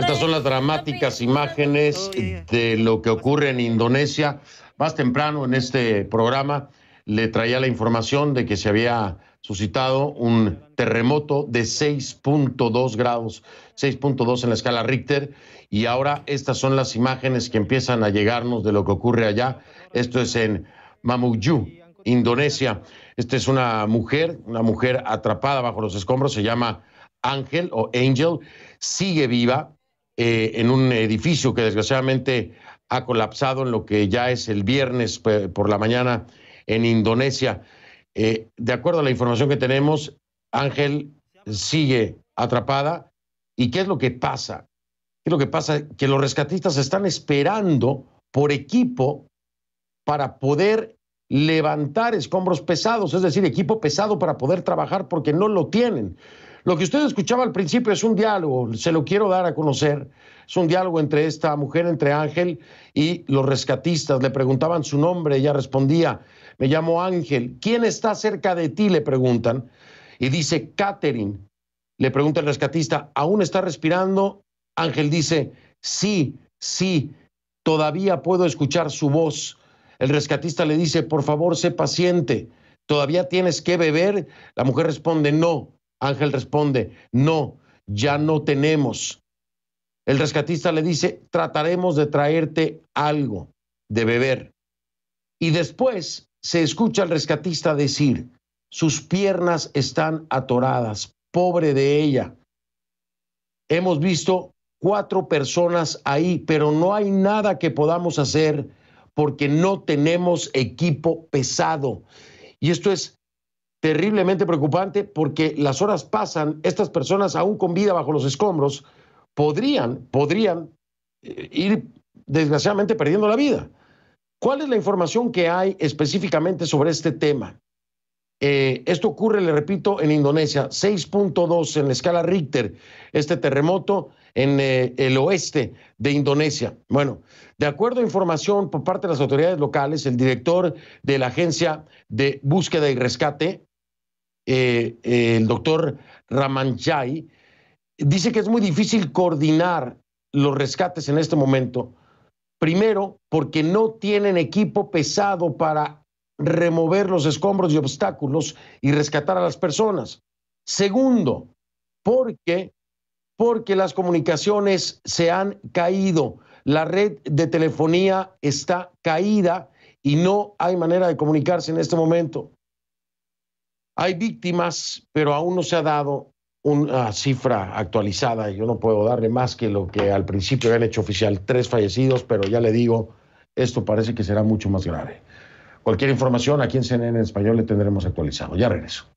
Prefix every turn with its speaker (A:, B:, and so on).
A: Estas son las dramáticas imágenes oh, de lo que ocurre en Indonesia. Más temprano en este programa le traía la información de que se había suscitado un terremoto de 6.2 grados, 6.2 en la escala Richter, y ahora estas son las imágenes que empiezan a llegarnos de lo que ocurre allá. Esto es en Mamuyu, Indonesia. Esta es una mujer, una mujer atrapada bajo los escombros, se llama Ángel o Angel, sigue viva eh, en un edificio que desgraciadamente ha colapsado en lo que ya es el viernes por la mañana en Indonesia. Eh, de acuerdo a la información que tenemos, Ángel sigue atrapada. ¿Y qué es lo que pasa? ¿Qué es lo que pasa? Que los rescatistas están esperando por equipo para poder levantar escombros pesados, es decir, equipo pesado para poder trabajar porque no lo tienen. Lo que usted escuchaba al principio es un diálogo, se lo quiero dar a conocer, es un diálogo entre esta mujer, entre Ángel y los rescatistas. Le preguntaban su nombre, ella respondía, me llamo Ángel. ¿Quién está cerca de ti? Le preguntan. Y dice, Catherine. Le pregunta el rescatista, ¿aún está respirando? Ángel dice, sí, sí, todavía puedo escuchar su voz. El rescatista le dice, por favor, sé paciente, ¿todavía tienes que beber? La mujer responde, no. Ángel responde, no, ya no tenemos. El rescatista le dice, trataremos de traerte algo de beber. Y después se escucha al rescatista decir, sus piernas están atoradas, pobre de ella. Hemos visto cuatro personas ahí, pero no hay nada que podamos hacer porque no tenemos equipo pesado. Y esto es terriblemente preocupante porque las horas pasan, estas personas aún con vida bajo los escombros podrían, podrían eh, ir desgraciadamente perdiendo la vida. ¿Cuál es la información que hay específicamente sobre este tema? Eh, esto ocurre, le repito, en Indonesia, 6.2 en la escala Richter, este terremoto en eh, el oeste de Indonesia. Bueno, de acuerdo a información por parte de las autoridades locales, el director de la Agencia de Búsqueda y Rescate, eh, el doctor Ramanjai, dice que es muy difícil coordinar los rescates en este momento. Primero, porque no tienen equipo pesado para remover los escombros y obstáculos y rescatar a las personas. Segundo, porque porque las comunicaciones se han caído, la red de telefonía está caída y no hay manera de comunicarse en este momento. Hay víctimas, pero aún no se ha dado una cifra actualizada. Yo no puedo darle más que lo que al principio han hecho oficial, tres fallecidos, pero ya le digo, esto parece que será mucho más grave. Cualquier información aquí en CNN en Español le tendremos actualizado. Ya regreso.